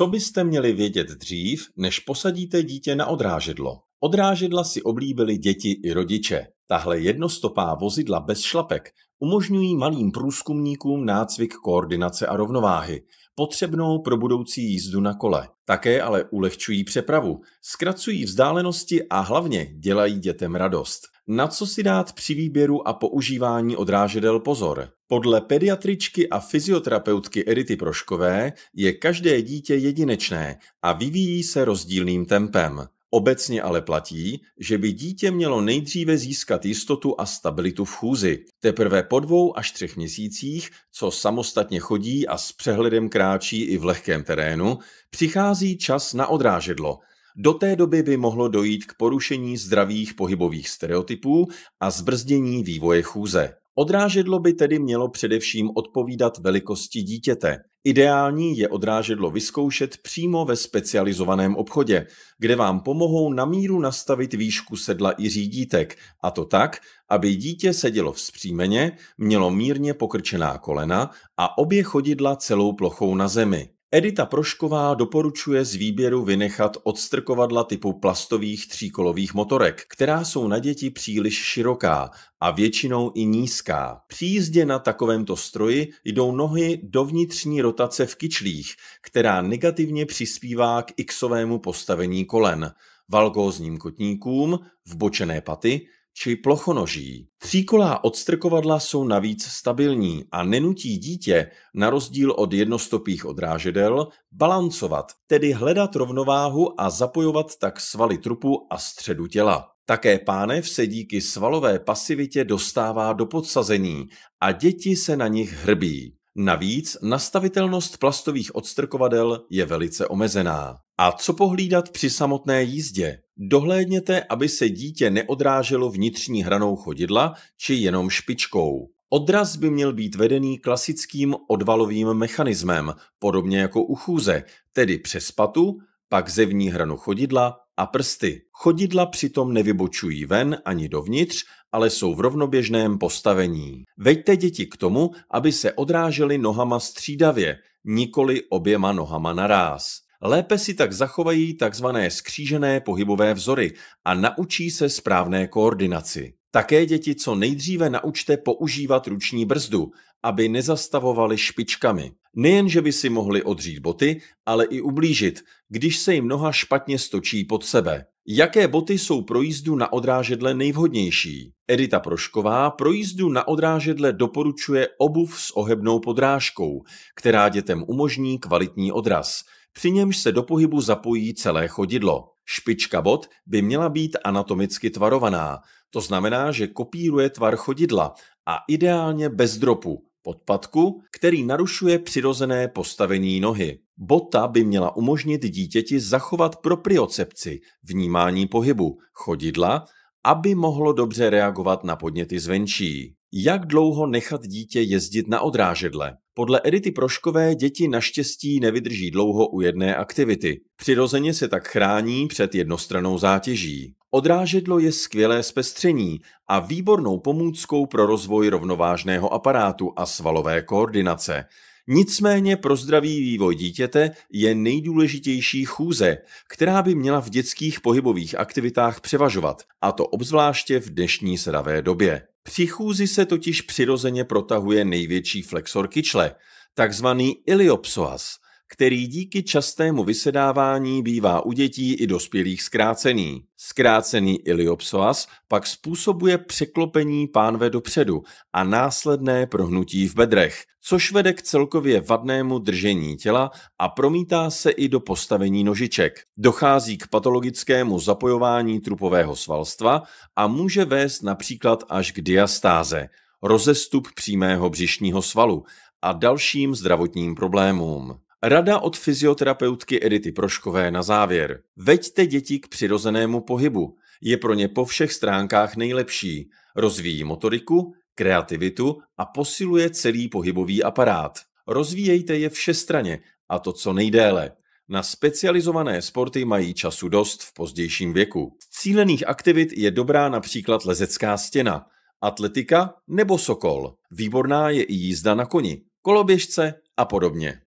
Co byste měli vědět dřív, než posadíte dítě na odrážedlo? Odrážedla si oblíbili děti i rodiče. Tahle jednostopá vozidla bez šlapek umožňují malým průzkumníkům nácvik koordinace a rovnováhy, potřebnou pro budoucí jízdu na kole. Také ale ulehčují přepravu, zkracují vzdálenosti a hlavně dělají dětem radost. Na co si dát při výběru a používání odrážedel pozor? Podle pediatričky a fyzioterapeutky Edity Proškové je každé dítě jedinečné a vyvíjí se rozdílným tempem. Obecně ale platí, že by dítě mělo nejdříve získat jistotu a stabilitu v chůzi. Teprve po dvou až třech měsících, co samostatně chodí a s přehledem kráčí i v lehkém terénu, přichází čas na odrážedlo. Do té doby by mohlo dojít k porušení zdravých pohybových stereotypů a zbrzdění vývoje chůze. Odrážedlo by tedy mělo především odpovídat velikosti dítěte. Ideální je odrážedlo vyzkoušet přímo ve specializovaném obchodě, kde vám pomohou na míru nastavit výšku sedla i řídítek, a to tak, aby dítě sedělo vzpřímeně, mělo mírně pokrčená kolena a obě chodidla celou plochou na zemi. Edita Prošková doporučuje z výběru vynechat odstrkovadla typu plastových tříkolových motorek, která jsou na děti příliš široká a většinou i nízká. Při jízdě na takovémto stroji jdou nohy do vnitřní rotace v kyčlích, která negativně přispívá k xovému postavení kolen, valgózním kotníkům, vbočené paty či plochonoží. Tříkolá odstrkovadla jsou navíc stabilní a nenutí dítě, na rozdíl od jednostopých odrážedel, balancovat, tedy hledat rovnováhu a zapojovat tak svaly trupu a středu těla. Také pánev se díky svalové pasivitě dostává do podsazení a děti se na nich hrbí. Navíc nastavitelnost plastových odstrkovadel je velice omezená. A co pohlídat při samotné jízdě? Dohlédněte, aby se dítě neodráželo vnitřní hranou chodidla či jenom špičkou. Odraz by měl být vedený klasickým odvalovým mechanismem, podobně jako u chůze, tedy přes patu, pak zevní hranu chodidla a prsty. Chodidla přitom nevybočují ven ani dovnitř, ale jsou v rovnoběžném postavení. Veďte děti k tomu, aby se odrážely nohama střídavě, nikoli oběma nohama naráz. Lépe si tak zachovají takzvané skřížené pohybové vzory a naučí se správné koordinaci. Také děti co nejdříve naučte používat ruční brzdu, aby nezastavovali špičkami. Nejen, že by si mohli odřít boty, ale i ublížit, když se jim noha špatně stočí pod sebe. Jaké boty jsou pro jízdu na odrážedle nejvhodnější? Edita Prošková pro jízdu na odrážedle doporučuje obuv s ohebnou podrážkou, která dětem umožní kvalitní odraz, při němž se do pohybu zapojí celé chodidlo. Špička bot by měla být anatomicky tvarovaná, to znamená, že kopíruje tvar chodidla a ideálně bez dropu, Podpadku, který narušuje přirozené postavení nohy. Bota by měla umožnit dítěti zachovat propriocepci, vnímání pohybu, chodidla, aby mohlo dobře reagovat na podněty zvenčí. Jak dlouho nechat dítě jezdit na odrážedle? Podle Edity Proškové děti naštěstí nevydrží dlouho u jedné aktivity. Přirozeně se tak chrání před jednostranou zátěží. Odrážedlo je skvělé zpestření a výbornou pomůckou pro rozvoj rovnovážného aparátu a svalové koordinace. Nicméně pro zdravý vývoj dítěte je nejdůležitější chůze, která by měla v dětských pohybových aktivitách převažovat, a to obzvláště v dnešní sedavé době. Při chůzi se totiž přirozeně protahuje největší flexor kyčle, takzvaný iliopsoas – který díky častému vysedávání bývá u dětí i dospělých zkrácený. Zkrácený iliopsoas pak způsobuje překlopení pánve dopředu a následné prohnutí v bedrech, což vede k celkově vadnému držení těla a promítá se i do postavení nožiček. Dochází k patologickému zapojování trupového svalstva a může vést například až k diastáze, rozestup přímého břišního svalu a dalším zdravotním problémům. Rada od fyzioterapeutky Edity Proškové na závěr. Veďte děti k přirozenému pohybu. Je pro ně po všech stránkách nejlepší. Rozvíjí motoriku, kreativitu a posiluje celý pohybový aparát. Rozvíjejte je všestraně a to co nejdéle. Na specializované sporty mají času dost v pozdějším věku. Z cílených aktivit je dobrá například lezecká stěna, atletika nebo sokol. Výborná je i jízda na koni, koloběžce a podobně.